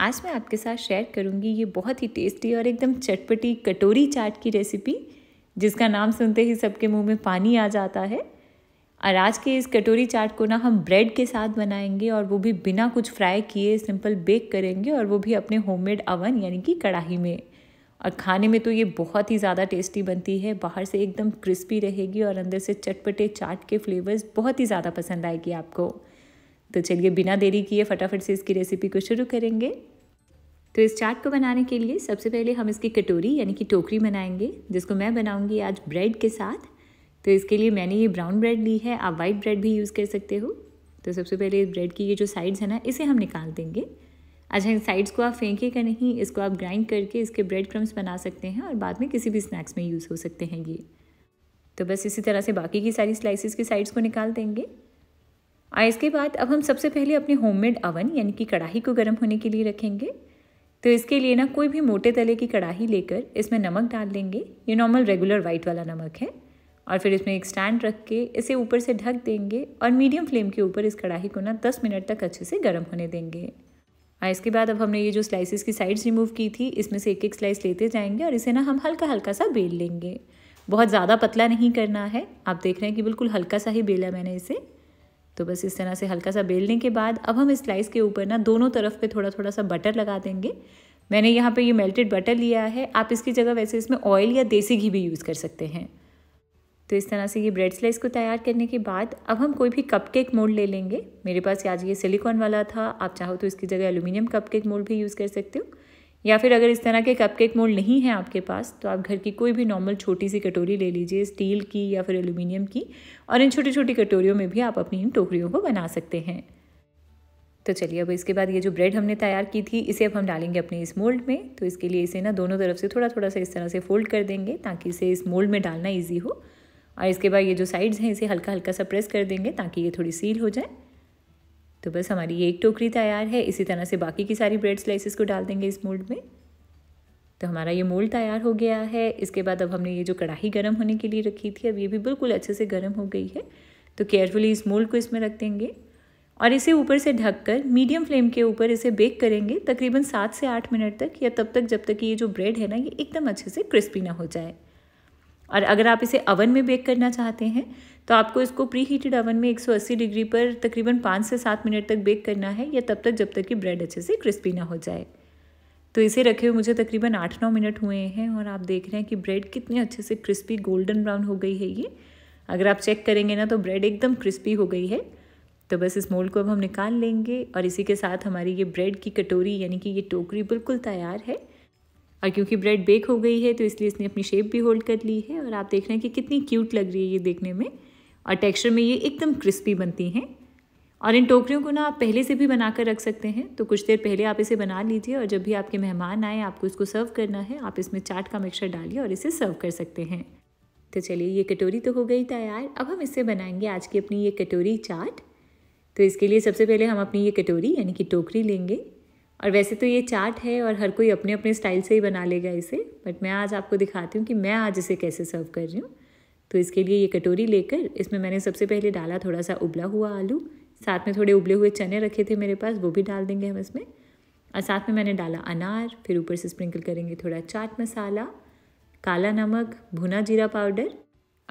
आज मैं आपके साथ शेयर करूँगी ये बहुत ही टेस्टी और एकदम चटपटी कटोरी चाट की रेसिपी जिसका नाम सुनते ही सबके मुंह में पानी आ जाता है और आज के इस कटोरी चाट को ना हम ब्रेड के साथ बनाएंगे और वो भी बिना कुछ फ्राई किए सिंपल बेक करेंगे और वो भी अपने होममेड अवन यानी कि कढ़ाई में और खाने में तो ये बहुत ही ज़्यादा टेस्टी बनती है बाहर से एकदम क्रिस्पी रहेगी और अंदर से चटपटे चाट के फ्लेवर्स बहुत ही ज़्यादा पसंद आएगी आपको तो चलिए बिना देरी किए फटाफट से इसकी रेसिपी को शुरू करेंगे तो इस चाट को बनाने के लिए सबसे पहले हम इसकी कटोरी यानी कि टोकरी बनाएंगे जिसको मैं बनाऊंगी आज ब्रेड के साथ तो इसके लिए मैंने ये ब्राउन ब्रेड ली है आप वाइट ब्रेड भी यूज़ कर सकते हो तो सबसे पहले इस ब्रेड की ये जो साइड्स है ना इसे हम निकाल देंगे अच्छा इन साइड्स को आप का नहीं इसको आप ग्राइंड करके इसके ब्रेड क्रम्स बना सकते हैं और बाद में किसी भी स्नैक्स में यूज़ हो सकते हैं ये तो बस इसी तरह से बाकी की सारी स्लाइसिस की साइड्स को निकाल देंगे आ इसके बाद अब हम सबसे पहले अपने होममेड अवन यानी कि कढ़ाई को गर्म होने के लिए रखेंगे तो इसके लिए ना कोई भी मोटे तले की कढ़ाई लेकर इसमें नमक डाल देंगे ये नॉर्मल रेगुलर वाइट वाला नमक है और फिर इसमें एक स्टैंड रख के इसे ऊपर से ढक देंगे और मीडियम फ्लेम के ऊपर इस कढ़ाई को ना दस मिनट तक अच्छे से गर्म होने देंगे और इसके बाद अब हमने ये जो स्लाइसिस की साइड्स रिमूव की थी इसमें से एक एक स्लाइस लेते जाएंगे और इसे ना हम हल्का हल्का सा बेल लेंगे बहुत ज़्यादा पतला नहीं करना है आप देख रहे हैं कि बिल्कुल हल्का सा ही बेला मैंने इसे तो बस इस तरह से हल्का सा बेलने के बाद अब हम इस स्लाइस के ऊपर ना दोनों तरफ पे थोड़ा थोड़ा सा बटर लगा देंगे मैंने यहाँ पे ये मेल्टेड बटर लिया है आप इसकी जगह वैसे इसमें ऑयल या देसी घी भी यूज़ कर सकते हैं तो इस तरह से ये ब्रेड स्लाइस को तैयार करने के बाद अब हम कोई भी कपकेक मोल्ड ले लेंगे मेरे पास आज ये सिलिकॉन वाला था आप चाहो तो इसकी जगह एल्यूमिनियम कपकेक मोल्ड भी यूज़ कर सकते हो या फिर अगर इस तरह के कपकेक मोल्ड नहीं है आपके पास तो आप घर की कोई भी नॉर्मल छोटी सी कटोरी ले लीजिए स्टील की या फिर एल्यूमिनियम की और इन छोटी छोटी कटोरियों में भी आप अपनी इन टोकरियों को बना सकते हैं तो चलिए अब इसके बाद ये जो ब्रेड हमने तैयार की थी इसे अब हम डालेंगे अपने इस मोल्ड में तो इसके लिए इसे ना दोनों तरफ से थोड़ा थोड़ा सा इस तरह से फोल्ड कर देंगे ताकि इसे इस मोल्ड में डालना ईजी हो और इसके बाद ये जो साइड्स हैं इसे हल्का हल्का सा प्रेस कर देंगे ताकि ये थोड़ी सील हो जाए तो बस हमारी ये एक टोकरी तैयार है इसी तरह से बाकी की सारी ब्रेड स्लाइसिस को डाल देंगे इस मोल्ड में तो हमारा ये मोल्ड तैयार हो गया है इसके बाद अब हमने ये जो कढ़ाई गर्म होने के लिए रखी थी अब ये भी बिल्कुल अच्छे से गर्म हो गई है तो केयरफुली इस मोल्ड को इसमें रख देंगे और इसे ऊपर से ढककर मीडियम फ्लेम के ऊपर इसे बेक करेंगे तकरीबन सात से आठ मिनट तक या तब तक जब तक ये जो ब्रेड है ना ये एकदम अच्छे से क्रिस्पी ना हो जाए और अगर आप इसे अवन में बेक करना चाहते हैं तो आपको इसको प्री हीटेड अवन में 180 डिग्री पर तकरीबन पाँच से सात मिनट तक बेक करना है या तब तक जब तक कि ब्रेड अच्छे से क्रिस्पी ना हो जाए तो इसे रखे हुए मुझे तकरीबन आठ नौ मिनट हुए हैं और आप देख रहे हैं कि ब्रेड कितने अच्छे से क्रिस्पी गोल्डन ब्राउन हो गई है ये अगर आप चेक करेंगे ना तो ब्रेड एकदम क्रिस्पी हो गई है तो बस इस मोल्ड को अब हम निकाल लेंगे और इसी के साथ हमारी ये ब्रेड की कटोरी यानी कि ये टोकरी बिल्कुल तैयार है और क्योंकि ब्रेड बेक हो गई है तो इसलिए इसने अपनी शेप भी होल्ड कर ली है और आप देख रहे हैं कि कितनी क्यूट लग रही है ये देखने में और टेक्सचर में ये एकदम क्रिस्पी बनती हैं और इन टोकरियों को ना आप पहले से भी बना कर रख सकते हैं तो कुछ देर पहले आप इसे बना लीजिए और जब भी आपके मेहमान आए आपको इसको सर्व करना है आप इसमें चाट का मिक्सचर डालिए और इसे सर्व कर सकते हैं तो चलिए ये कटोरी तो हो गई तैयार अब हम इससे बनाएंगे आज की अपनी ये कटोरी चाट तो इसके लिए सबसे पहले हम अपनी ये कटोरी यानी कि टोकरी लेंगे और वैसे तो ये चाट है और हर कोई अपने अपने स्टाइल से ही बना लेगा इसे बट मैं आज आपको दिखाती हूँ कि मैं आज इसे कैसे सर्व कर रही हूँ तो इसके लिए ये कटोरी लेकर इसमें मैंने सबसे पहले डाला थोड़ा सा उबला हुआ आलू साथ में थोड़े उबले हुए चने रखे थे मेरे पास वो भी डाल देंगे हम इसमें और साथ में मैंने डाला अनार फिर ऊपर से स्प्रिंकल करेंगे थोड़ा चाट मसाला काला नमक भुना जीरा पाउडर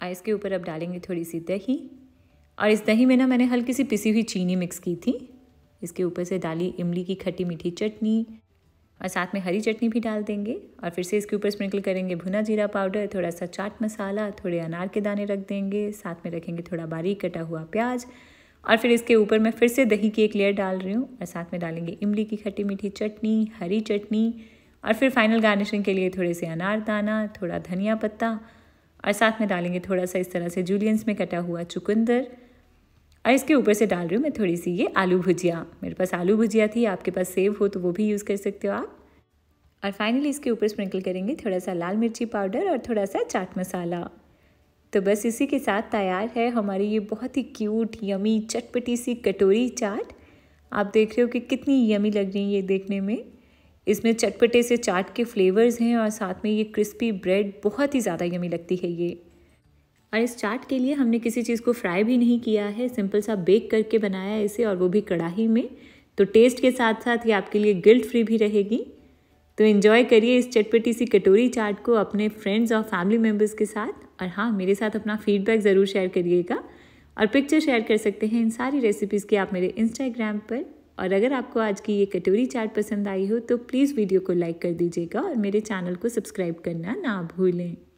और इसके ऊपर अब डालेंगे थोड़ी सी दही और इस दही में ना मैंने हल्की सी पिसी हुई चीनी मिक्स की थी इसके ऊपर से डाली इमली की खट्टी मीठी चटनी और साथ में हरी चटनी भी डाल देंगे और फिर से इसके ऊपर स्प्रिंकल करेंगे भुना जीरा पाउडर थोड़ा सा चाट मसाला थोड़े अनार के दाने रख देंगे साथ में रखेंगे थोड़ा बारीक कटा हुआ प्याज और फिर इसके ऊपर मैं फिर से दही की एक लेयर डाल रही हूँ और साथ में डालेंगे इमली की खट्टी मीठी चटनी हरी चटनी और फिर फाइनल गार्निशिंग के लिए थोड़े से अनार दाना थोड़ा धनिया पत्ता और साथ में डालेंगे थोड़ा सा इस तरह से जूलियंस में कटा हुआ चुकंदर और इसके ऊपर से डाल रही हूँ मैं थोड़ी सी ये आलू भुजिया मेरे पास आलू भुजिया थी आपके पास सेव हो तो वो भी यूज़ कर सकते हो आप और फाइनली इसके ऊपर स्प्रिंकल करेंगे थोड़ा सा लाल मिर्ची पाउडर और थोड़ा सा चाट मसाला तो बस इसी के साथ तैयार है हमारी ये बहुत ही क्यूट यमी चटपटी सी कटोरी चाट आप देख रहे हो कि कितनी यमी लग रही है ये देखने में इसमें चटपटे से चाट के फ्लेवर्स हैं और साथ में ये क्रिस्पी ब्रेड बहुत ही ज़्यादा यमी लगती है ये और इस चाट के लिए हमने किसी चीज़ को फ्राई भी नहीं किया है सिंपल सा बेक करके बनाया है इसे और वो भी कढ़ाही में तो टेस्ट के साथ साथ ये आपके लिए गिल्ट फ्री भी रहेगी तो इन्जॉय करिए इस चटपटी सी कटोरी चाट को अपने फ्रेंड्स और फैमिली मेम्बर्स के साथ और हाँ मेरे साथ अपना फीडबैक ज़रूर शेयर करिएगा और पिक्चर शेयर कर सकते हैं इन सारी रेसिपीज़ के आप मेरे इंस्टाग्राम पर और अगर आपको आज की ये कटोरी चाट पसंद आई हो तो प्लीज़ वीडियो को लाइक कर दीजिएगा और मेरे चैनल को सब्सक्राइब करना ना भूलें